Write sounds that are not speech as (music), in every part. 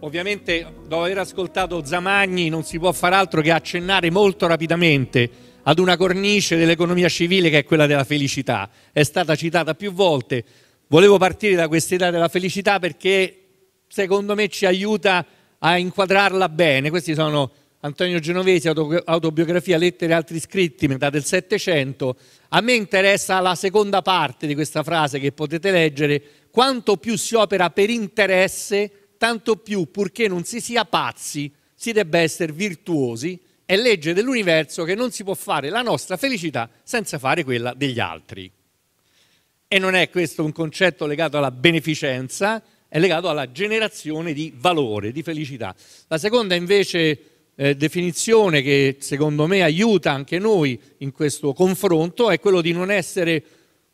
ovviamente dopo aver ascoltato Zamagni non si può far altro che accennare molto rapidamente ad una cornice dell'economia civile che è quella della felicità. È stata citata più volte. Volevo partire da questa idea della felicità perché secondo me ci aiuta a inquadrarla bene. Questi sono Antonio Genovesi, autobiografia, lettere e altri scritti, metà del Settecento. A me interessa la seconda parte di questa frase che potete leggere. Quanto più si opera per interesse, tanto più, purché non si sia pazzi, si debba essere virtuosi è legge dell'universo che non si può fare la nostra felicità senza fare quella degli altri. E non è questo un concetto legato alla beneficenza, è legato alla generazione di valore, di felicità. La seconda invece eh, definizione che secondo me aiuta anche noi in questo confronto è quello di non essere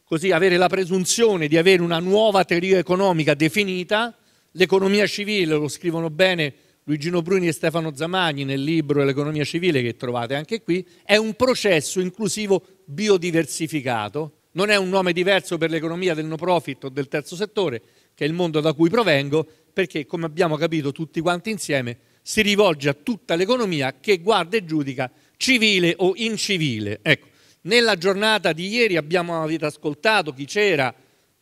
così, avere la presunzione di avere una nuova teoria economica definita. L'economia civile, lo scrivono bene Luigino Bruni e Stefano Zamagni nel libro L'economia civile che trovate anche qui, è un processo inclusivo biodiversificato, non è un nome diverso per l'economia del no profit o del terzo settore, che è il mondo da cui provengo, perché come abbiamo capito tutti quanti insieme si rivolge a tutta l'economia che guarda e giudica civile o incivile. Ecco, nella giornata di ieri abbiamo, avete ascoltato chi c'era,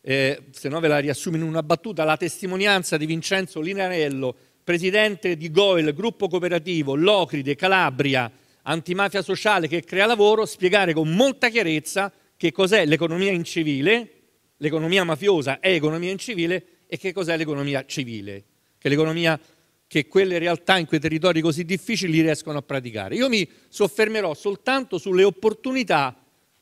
eh, se no ve la riassumo in una battuta, la testimonianza di Vincenzo Linarello presidente di Goel, gruppo cooperativo, Locride, Calabria, antimafia sociale che crea lavoro, spiegare con molta chiarezza che cos'è l'economia incivile, l'economia mafiosa è economia incivile e che cos'è l'economia civile, che l'economia che quelle realtà in quei territori così difficili riescono a praticare. Io mi soffermerò soltanto sulle opportunità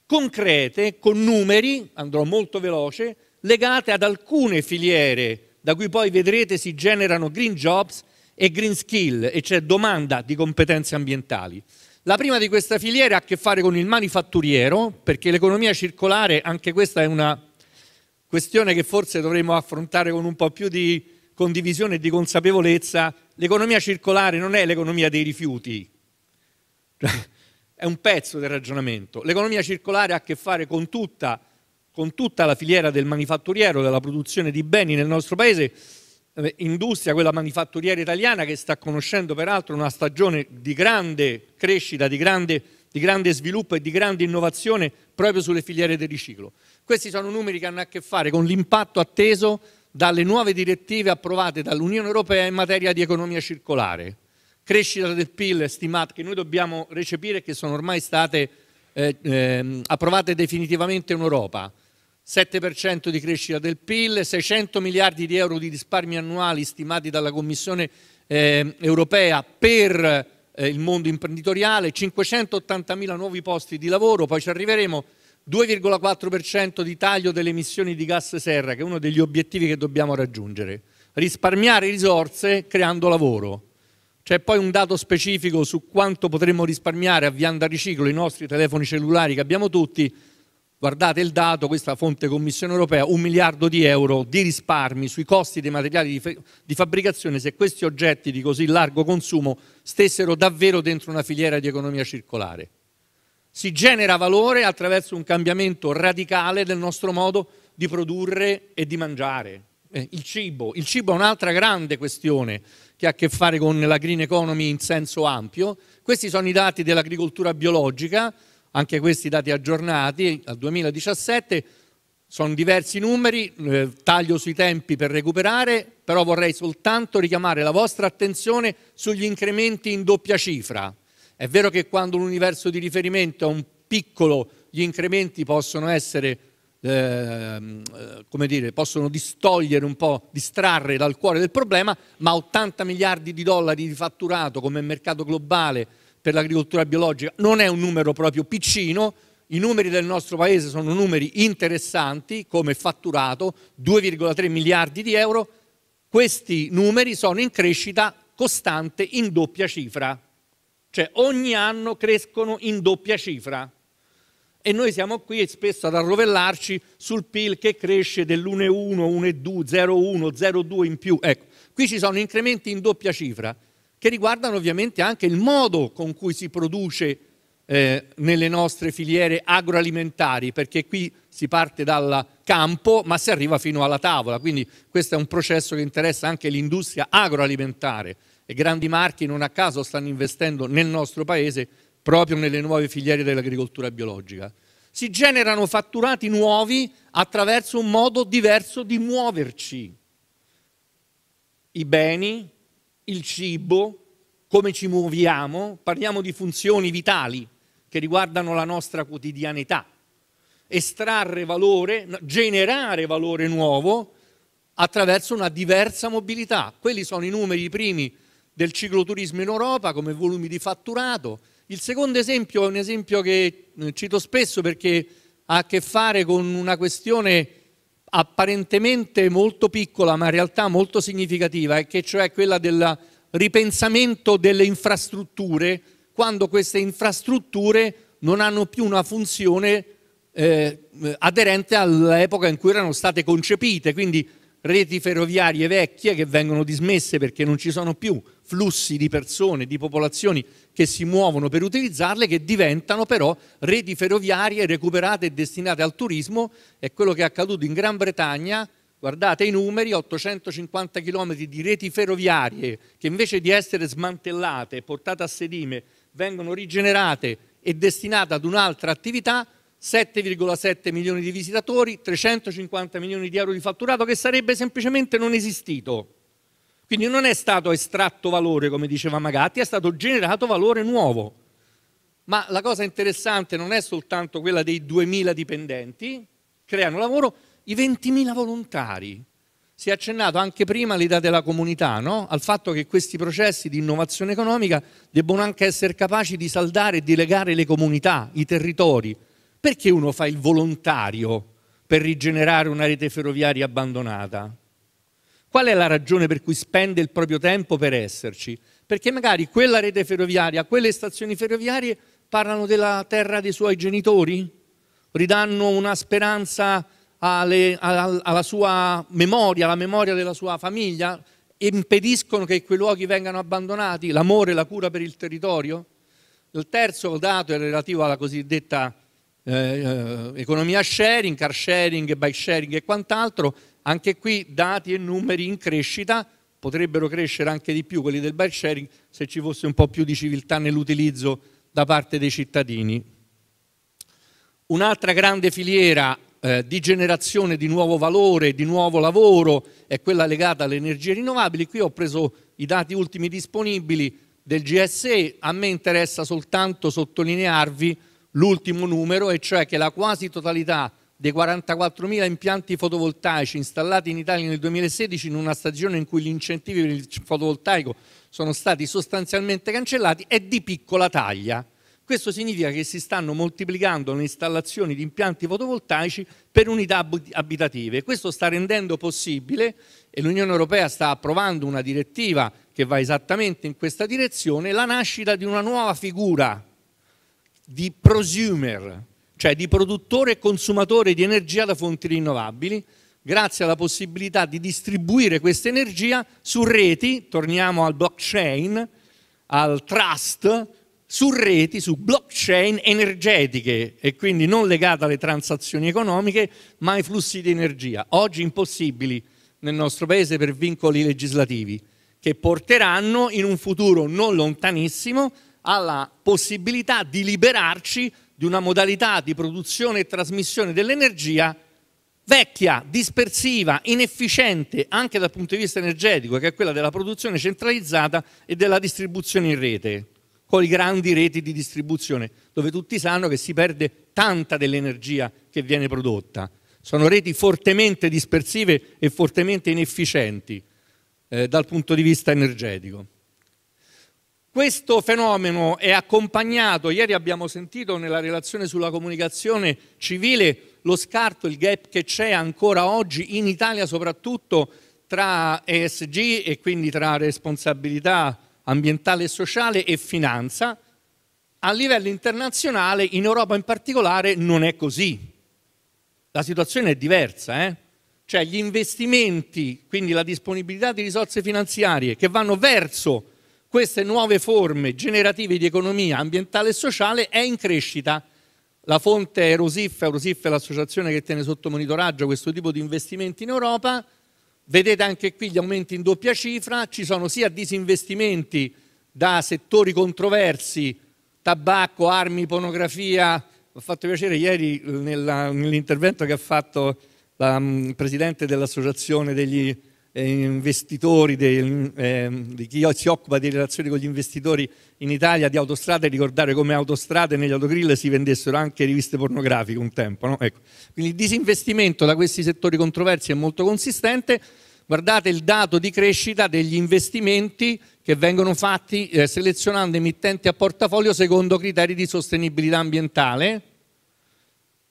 concrete, con numeri, andrò molto veloce, legate ad alcune filiere da cui poi vedrete si generano green jobs e green skill, e c'è domanda di competenze ambientali. La prima di questa filiera ha a che fare con il manifatturiero, perché l'economia circolare, anche questa è una questione che forse dovremmo affrontare con un po' più di condivisione e di consapevolezza. L'economia circolare non è l'economia dei rifiuti, (laughs) è un pezzo del ragionamento. L'economia circolare ha a che fare con tutta con tutta la filiera del manifatturiero, della produzione di beni nel nostro paese, eh, industria, quella manifatturiera italiana che sta conoscendo peraltro una stagione di grande crescita, di grande, di grande sviluppo e di grande innovazione proprio sulle filiere del riciclo. Questi sono numeri che hanno a che fare con l'impatto atteso dalle nuove direttive approvate dall'Unione Europea in materia di economia circolare. Crescita del PIL stimata che noi dobbiamo recepire e che sono ormai state eh, eh, approvate definitivamente in Europa. 7% di crescita del PIL, 600 miliardi di euro di risparmi annuali stimati dalla Commissione eh, europea per eh, il mondo imprenditoriale, 580 mila nuovi posti di lavoro, poi ci arriveremo, 2,4% di taglio delle emissioni di gas serra, che è uno degli obiettivi che dobbiamo raggiungere, risparmiare risorse creando lavoro. C'è poi un dato specifico su quanto potremmo risparmiare avviando a riciclo i nostri telefoni cellulari che abbiamo tutti, guardate il dato, questa fonte Commissione europea, un miliardo di euro di risparmi sui costi dei materiali di, fabbricazione se questi oggetti di così largo consumo stessero davvero dentro una filiera di economia circolare. Si genera valore attraverso un cambiamento radicale del nostro modo di produrre e di mangiare. Eh, il cibo. Il cibo è un'altra grande questione che ha a che fare con la green economy in senso ampio. Questi sono i dati dell'agricoltura biologica anche questi dati aggiornati al 2017, sono diversi numeri, eh, taglio sui tempi per recuperare, però vorrei soltanto richiamare la vostra attenzione sugli incrementi in doppia cifra. È vero che quando l'universo di riferimento è un piccolo, gli incrementi possono essere, ehm, eh, come dire, possono distogliere un po', distrarre dal cuore del problema, ma 80 miliardi di dollari di fatturato come mercato globale per l'agricoltura biologica non è un numero proprio piccino, i numeri del nostro paese sono numeri interessanti come fatturato, 2,3 miliardi di euro, questi numeri sono in crescita costante in doppia cifra, cioè ogni anno crescono in doppia cifra. E noi siamo qui spesso ad arrovellarci sul PIL che cresce dell'1,1, 1,2, 0,1, 0,2 in più. Ecco, qui ci sono incrementi in doppia cifra che riguardano ovviamente anche il modo con cui si produce eh, nelle nostre filiere agroalimentari, perché qui si parte dal campo ma si arriva fino alla tavola, quindi questo è un processo che interessa anche l'industria agroalimentare e grandi marchi non a caso stanno investendo nel nostro paese proprio nelle nuove filiere dell'agricoltura biologica. Si generano fatturati nuovi attraverso un modo diverso di muoverci. I beni, il cibo, come ci muoviamo, parliamo di funzioni vitali che riguardano la nostra quotidianità. Estrarre valore, generare valore nuovo attraverso una diversa mobilità. Quelli sono i numeri primi del cicloturismo in Europa come volumi di fatturato. Il secondo esempio è un esempio che eh, cito spesso perché ha a che fare con una questione apparentemente molto piccola ma in realtà molto significativa, e che cioè quella del ripensamento delle infrastrutture quando queste infrastrutture non hanno più una funzione eh, aderente all'epoca in cui erano state concepite, quindi reti ferroviarie vecchie che vengono dismesse perché non ci sono più, flussi di persone, di popolazioni che si muovono per utilizzarle, che diventano però reti ferroviarie recuperate e destinate al turismo. È quello che è accaduto in Gran Bretagna, guardate i numeri, 850 km di reti ferroviarie che invece di essere smantellate e portate a sedime vengono rigenerate e destinate ad un'altra attività, 7,7 milioni di visitatori, 350 milioni di euro di fatturato che sarebbe semplicemente non esistito. Quindi non è stato estratto valore, come diceva Magatti, è stato generato valore nuovo. Ma la cosa interessante non è soltanto quella dei 2.000 dipendenti, creano lavoro, i 20.000 volontari. Si è accennato anche prima all'idea della comunità, no? al fatto che questi processi di innovazione economica debbono anche essere capaci di saldare e di legare le comunità, i territori. Perché uno fa il volontario per rigenerare una rete ferroviaria abbandonata? Qual è la ragione per cui spende il proprio tempo per esserci? Perché magari quella rete ferroviaria, quelle stazioni ferroviarie parlano della terra dei suoi genitori, ridanno una speranza alle, alla, sua memoria, alla memoria della sua famiglia, impediscono che quei luoghi vengano abbandonati, l'amore, la cura per il territorio. Il terzo dato è relativo alla cosiddetta eh, eh economia sharing, car sharing, bike sharing e quant'altro, anche qui dati e numeri in crescita, potrebbero crescere anche di più quelli del bike sharing se ci fosse un po' più di civiltà nell'utilizzo da parte dei cittadini. Un'altra grande filiera eh, di generazione di nuovo valore, di nuovo lavoro, è quella legata alle energie rinnovabili. Qui ho preso i dati ultimi disponibili del GSE, a me interessa soltanto sottolinearvi l'ultimo numero, e cioè che la quasi totalità dei 44.000 impianti fotovoltaici installati in Italia nel 2016 in una stagione in cui gli incentivi per il fotovoltaico sono stati sostanzialmente cancellati è di piccola taglia. Questo significa che si stanno moltiplicando le installazioni di impianti fotovoltaici per unità abitative. Questo sta rendendo possibile, e l'Unione Europea sta approvando una direttiva che va esattamente in questa direzione, la nascita di una nuova figura di prosumer, cioè di produttore e consumatore di energia da fonti rinnovabili, grazie alla possibilità di distribuire questa energia su reti, torniamo al blockchain, al trust, su reti, su blockchain energetiche e quindi non legate alle transazioni economiche, ma ai flussi di energia, oggi impossibili nel nostro paese per vincoli legislativi, che porteranno in un futuro non lontanissimo alla possibilità di liberarci di una modalità di produzione e trasmissione dell'energia vecchia, dispersiva, inefficiente anche dal punto di vista energetico, che è quella della produzione centralizzata e della distribuzione in rete, con i grandi reti di distribuzione, dove tutti sanno che si perde tanta dell'energia che viene prodotta. Sono reti fortemente dispersive e fortemente inefficienti eh, dal punto di vista energetico. Questo fenomeno è accompagnato, ieri abbiamo sentito nella relazione sulla comunicazione civile lo scarto, il gap che c'è ancora oggi in Italia soprattutto tra ESG e quindi tra responsabilità ambientale e sociale e finanza. A livello internazionale, in Europa in particolare, non è così. La situazione è diversa, eh? cioè gli investimenti, quindi la disponibilità di risorse finanziarie che vanno verso queste nuove forme generative di economia ambientale e sociale è in crescita. La fonte è Rosif, Rosif è l'associazione che tiene sotto monitoraggio questo tipo di investimenti in Europa. Vedete anche qui gli aumenti in doppia cifra, ci sono sia disinvestimenti da settori controversi, tabacco, armi, pornografia. Mi ha fatto piacere ieri eh, nell'intervento che ha fatto la mm, Presidente dell'Associazione degli eh, investitori, del, eh, di chi si occupa di relazioni con gli investitori in Italia di autostrade, ricordare come autostrade negli autogrill si vendessero anche riviste pornografiche un tempo. No? Ecco. Quindi il disinvestimento da questi settori controversi è molto consistente. Guardate il dato di crescita degli investimenti che vengono fatti eh, selezionando emittenti a portafoglio secondo criteri di sostenibilità ambientale,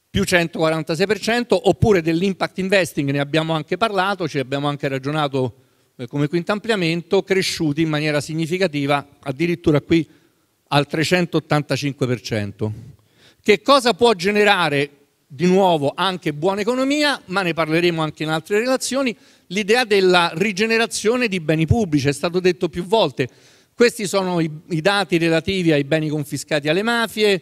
più 146%, oppure dell'impact investing, ne abbiamo anche parlato, ci abbiamo anche ragionato eh, come quinto ampliamento, cresciuti in maniera significativa, addirittura qui al 385%. Che cosa può generare di nuovo anche buona economia, ma ne parleremo anche in altre relazioni, l'idea della rigenerazione di beni pubblici, è stato detto più volte. Questi sono i, i dati relativi ai beni confiscati alle mafie,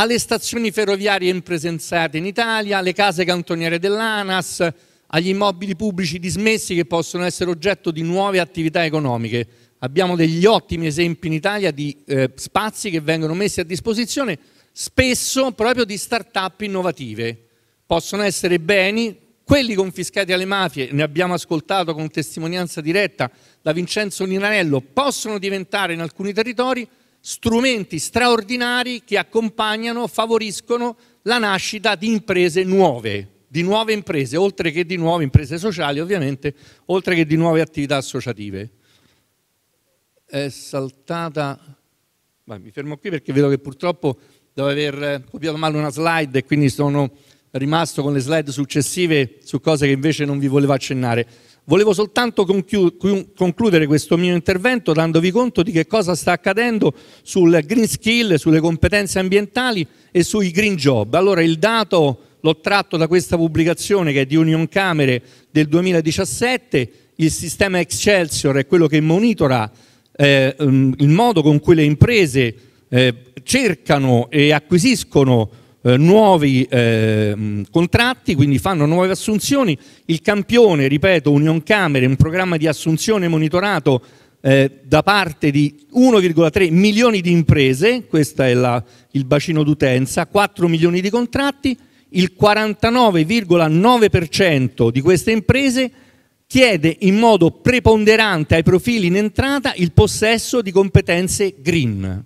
alle stazioni ferroviarie impresenziate in Italia, alle case cantoniere dell'ANAS, agli immobili pubblici dismessi che possono essere oggetto di nuove attività economiche. Abbiamo degli ottimi esempi in Italia di eh, spazi che vengono messi a disposizione spesso proprio di start-up innovative. Possono essere beni, quelli confiscati alle mafie, ne abbiamo ascoltato con testimonianza diretta da Vincenzo Linarello, possono diventare in alcuni territori strumenti straordinari che accompagnano, favoriscono la nascita di imprese nuove, di nuove imprese, oltre che di nuove imprese sociali ovviamente, oltre che di nuove attività associative. È saltata... Vai, mi fermo qui perché vedo che purtroppo devo aver copiato male una slide e quindi sono rimasto con le slide successive su cose che invece non vi volevo accennare. Volevo soltanto concludere questo mio intervento dandovi conto di che cosa sta accadendo sul green skill, sulle competenze ambientali e sui green job. Allora il dato l'ho tratto da questa pubblicazione che è di Union Camere del 2017, il sistema Excelsior è quello che monitora eh, il modo con cui le imprese eh, cercano e acquisiscono eh, nuovi eh, contratti, quindi fanno nuove assunzioni. Il campione, ripeto, Union Camere, un programma di assunzione monitorato eh, da parte di 1,3 milioni di imprese, questo è la, il bacino d'utenza, 4 milioni di contratti, il 49,9% di queste imprese chiede in modo preponderante ai profili in entrata il possesso di competenze green.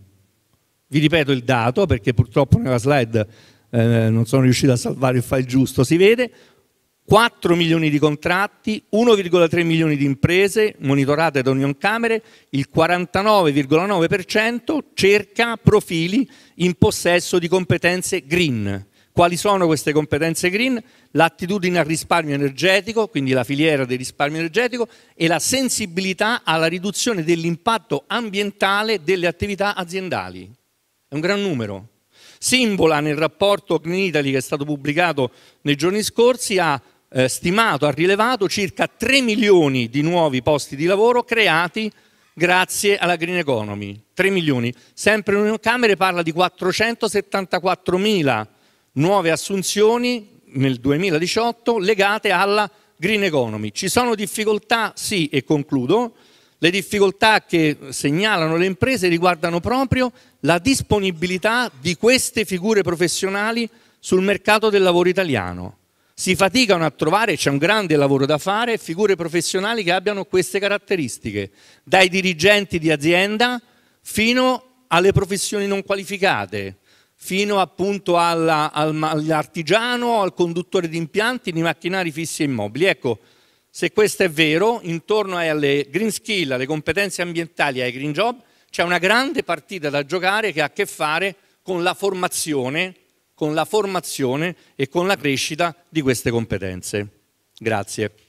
Vi ripeto il dato perché purtroppo nella slide eh, non sono riuscito a salvare il file giusto, si vede 4 milioni di contratti, 1,3 milioni di imprese monitorate da Union Camere, il 49,9% cerca profili in possesso di competenze green. Quali sono queste competenze green? L'attitudine al risparmio energetico, quindi la filiera del risparmio energetico, e la sensibilità alla riduzione dell'impatto ambientale delle attività aziendali. È un gran numero. Simbola nel rapporto Green Italy che è stato pubblicato nei giorni scorsi ha eh, stimato, ha rilevato circa 3 milioni di nuovi posti di lavoro creati grazie alla green economy. 3 milioni. Sempre Unioncamere parla di 474 mila nuove assunzioni nel 2018 legate alla green economy. Ci sono difficoltà? Sì, e concludo. Le difficoltà che segnalano le imprese riguardano proprio la disponibilità di queste figure professionali sul mercato del lavoro italiano. Si faticano a trovare, c'è un grande lavoro da fare, figure professionali che abbiano queste caratteristiche, dai dirigenti di azienda fino alle professioni non qualificate, fino appunto alla, all'artigiano, al conduttore di impianti, di macchinari fissi e immobili. Ecco, se questo è vero, intorno alle green skill, alle competenze ambientali, ai green job, c'è una grande partita da giocare che ha a che fare con la formazione, con la formazione e con la crescita di queste competenze. Grazie.